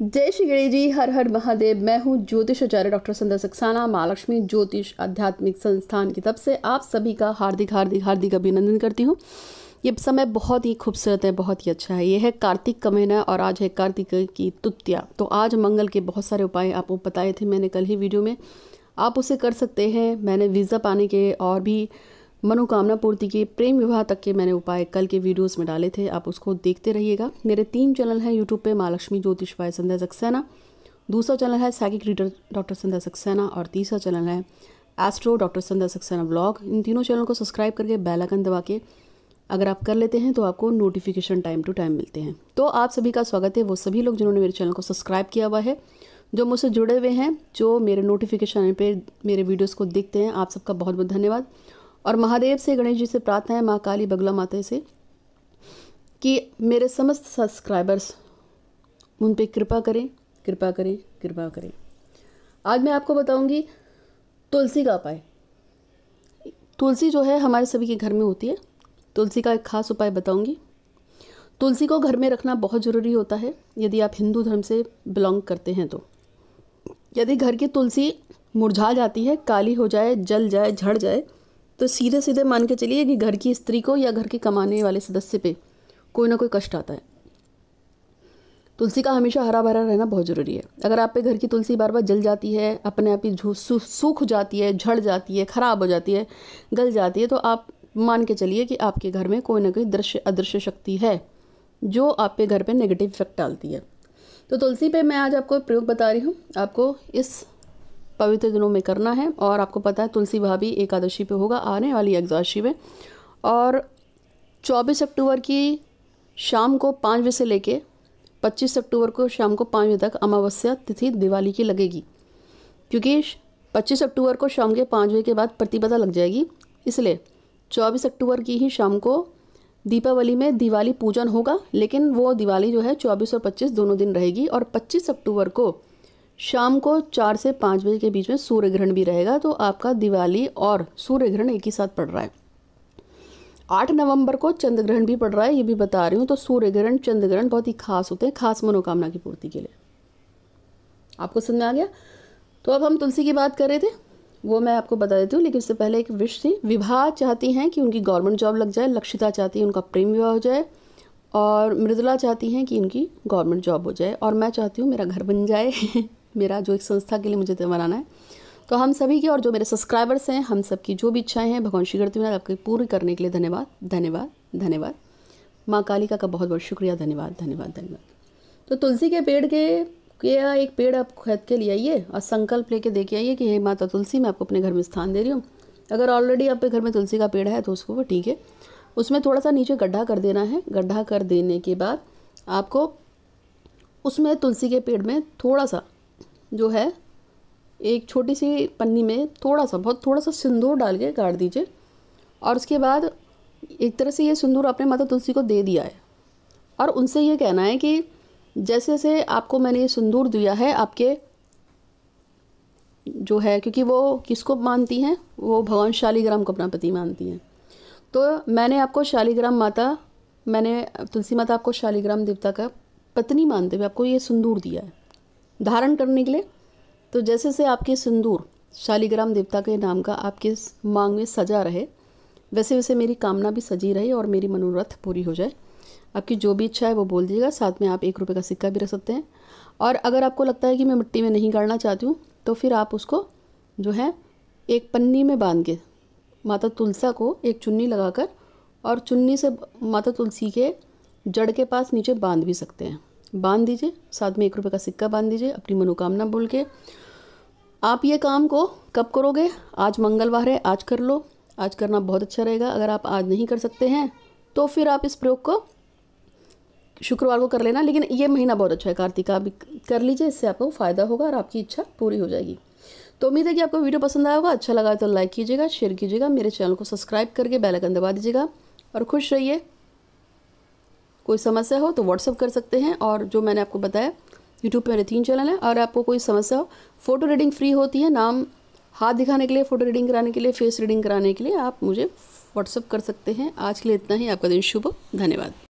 जय श्री गणेश जी हर हर महादेव मैं हूँ ज्योतिष आचार्य डॉक्टर संदर सक्साना महालक्ष्मी ज्योतिष आध्यात्मिक संस्थान की तरफ से आप सभी का हार्दिक हार्दिक हार्दिक अभिनंदन करती हूँ ये समय बहुत ही खूबसूरत है बहुत ही अच्छा है ये है कार्तिक का महीना और आज है कार्तिक की तुत्या तो आज मंगल के बहुत सारे उपाय आपको बताए थे मैंने कल ही वीडियो में आप उसे कर सकते हैं मैंने वीज़ा पाने के और भी मनोकामना पूर्ति के प्रेम विवाह तक के मैंने उपाय कल के वीडियोस में डाले थे आप उसको देखते रहिएगा मेरे तीन चैनल हैं यूट्यूब पे माँ लक्ष्मी ज्योतिष भाई संध्या सक्सेना दूसरा चैनल है psychic reader doctor Sandhya Saxena और तीसरा चैनल है astro doctor Sandhya Saxena blog इन तीनों चैनल को सब्सक्राइब करके बेलाइकन दबा के अगर आप कर लेते हैं तो आपको नोटिफिकेशन टाइम टू टाइम मिलते हैं तो आप सभी का स्वागत है वो सभी लोग जिन्होंने मेरे चैनल को सब्सक्राइब किया हुआ है जो मुझसे जुड़े हुए हैं जो मेरे नोटिफिकेशन पे मेरे वीडियोस को देखते हैं आप सबका बहुत बहुत धन्यवाद और महादेव से गणेश जी से प्रार्थना है माँ काली बगला माता से कि मेरे समस्त सब्सक्राइबर्स उन पर कृपा करें कृपा करें कृपा करें आज मैं आपको बताऊंगी तुलसी का उपाय तुलसी जो है हमारे सभी के घर में होती है तुलसी का एक खास उपाय बताऊंगी तुलसी को घर में रखना बहुत ज़रूरी होता है यदि आप हिंदू धर्म से बिलोंग करते हैं तो यदि घर की तुलसी मुरझा जाती है काली हो जाए जल जाए झड़ जाए तो सीधे सीधे मान के चलिए कि घर की स्त्री को या घर के कमाने वाले सदस्य पे कोई ना कोई कष्ट आता है तुलसी का हमेशा हरा भरा रहना बहुत ज़रूरी है अगर आप पे घर की तुलसी बार बार जल जाती है अपने आप ही सूख जाती है झड़ जाती है ख़राब हो जाती है गल जाती है तो आप मान के चलिए कि आपके घर में कोई ना कोई दृश्य अदृश्य शक्ति है जो आपके घर पे नेगेटिव इफेक्ट डालती है तो तुलसी पे मैं आज आपको प्रयोग बता रही हूँ आपको इस पवित्र दिनों में करना है और आपको पता है तुलसी भाभी एकादशी पे होगा आने वाली एकादशी में और 24 अक्टूबर की शाम को पाँच बजे से लेके 25 अक्टूबर को शाम को पाँच बजे तक अमावस्या तिथि दिवाली की लगेगी क्योंकि 25 अक्टूबर को शाम के पाँच बजे के बाद प्रतिपदा लग जाएगी इसलिए 24 अक्टूबर की ही शाम को दीपावली में दिवाली पूजन होगा लेकिन वो दिवाली जो है 24 और 25 दोनों दिन रहेगी और 25 अक्टूबर को शाम को चार से पाँच बजे के बीच में सूर्य ग्रहण भी रहेगा तो आपका दिवाली और सूर्य ग्रहण एक ही साथ पड़ रहा है आठ नवंबर को चंद्र ग्रहण भी पड़ रहा है ये भी बता रही हूँ तो सूर्य ग्रहण चंद्र ग्रहण बहुत ही खास होते हैं खास मनोकामना की पूर्ति के लिए आपको समझ में आ गया तो अब हम तुलसी की बात कर रहे थे वो मैं आपको बता देती हूँ लेकिन उससे पहले एक विश थी विवाह चाहती हैं कि उनकी गवर्नमेंट जॉब लग जाए लक्षिता चाहती है उनका प्रेम विवाह हो जाए और मृदुला चाहती हैं कि उनकी गवर्नमेंट जॉब हो जाए और मैं चाहती हूँ मेरा घर बन जाए मेरा जो एक संस्था के लिए मुझे तो बनाना है तो हम सभी की और जो मेरे सब्सक्राइबर्स हैं हम सबकी जो भी इच्छाएं हैं भगवान श्री गणती आपकी पूरी करने के लिए धन्यवाद धन्यवाद धन्यवाद माँ कालिका का बहुत बहुत शुक्रिया धन्यवाद धन्यवाद धन्यवाद तो तुलसी के पेड़ के क्या एक पेड़ आप खरीद के ले आइए और संकल्प लेके देके आइए कि हे माता तुलसी मैं आपको अपने घर में स्थान दे रही हूँ अगर ऑलरेडी आपके घर में तुलसी का पेड़ है तो उसको वो ठीक है उसमें थोड़ा सा नीचे गड्ढा कर देना है गड्ढा कर देने के बाद आपको उसमें तुलसी के पेड़ में थोड़ा सा जो है एक छोटी सी पन्नी में थोड़ा सा बहुत थोड़ा सा सिंदूर डाल के गाड़ दीजिए और उसके बाद एक तरह से ये सिंदूर आपने माता तुलसी को दे दिया है और उनसे ये कहना है कि जैसे जैसे आपको मैंने ये सिंदूर दिया है आपके जो है क्योंकि वो किसको मानती हैं वो भगवान शालीग्राम को अपना पति मानती हैं तो मैंने आपको शालीग्राम माता मैंने तुलसी माता आपको शालीग्राम देवता का पत्नी मानते हुए आपको ये सिंदूर दिया है धारण करने के लिए तो जैसे से आपके सिंदूर शालीग्राम देवता के नाम का आपके मांग में सजा रहे वैसे वैसे मेरी कामना भी सजी रहे और मेरी मनोरथ पूरी हो जाए आपकी जो भी इच्छा है वो बोल दीजिएगा साथ में आप एक रुपये का सिक्का भी रख सकते हैं और अगर आपको लगता है कि मैं मिट्टी में नहीं गाड़ना चाहती हूँ तो फिर आप उसको जो है एक पन्नी में बांध के माता तुलसा को एक चुन्नी लगाकर और चुन्नी से माता तुलसी के जड़ के पास नीचे बांध भी सकते हैं बांध दीजिए साथ में एक रुपये का सिक्का बांध दीजिए अपनी मनोकामना बोल के आप ये काम को कब करोगे आज मंगलवार है आज कर लो आज करना बहुत अच्छा रहेगा अगर आप आज नहीं कर सकते हैं तो फिर आप इस प्रयोग को शुक्रवार को कर लेना लेकिन ये महीना बहुत अच्छा है कार्तिक आप कर लीजिए इससे आपको फ़ायदा होगा और आपकी इच्छा पूरी हो जाएगी तो उम्मीद है कि आपको वीडियो पसंद आया होगा अच्छा लगा तो लाइक कीजिएगा शेयर कीजिएगा मेरे चैनल को सब्सक्राइब करके बैलकन दबा दीजिएगा और खुश रहिए कोई समस्या हो तो व्हाट्सअप कर सकते हैं और जो मैंने आपको बताया यूट्यूब पर मेरे तीन चैनल हैं और आपको कोई समस्या हो फ़ोटो रीडिंग फ्री होती है नाम हाथ दिखाने के लिए फ़ोटो रीडिंग कराने के लिए फेस रीडिंग कराने के लिए आप मुझे व्हाट्सअप कर सकते हैं आज के लिए इतना ही आपका दिन शुभ धन्यवाद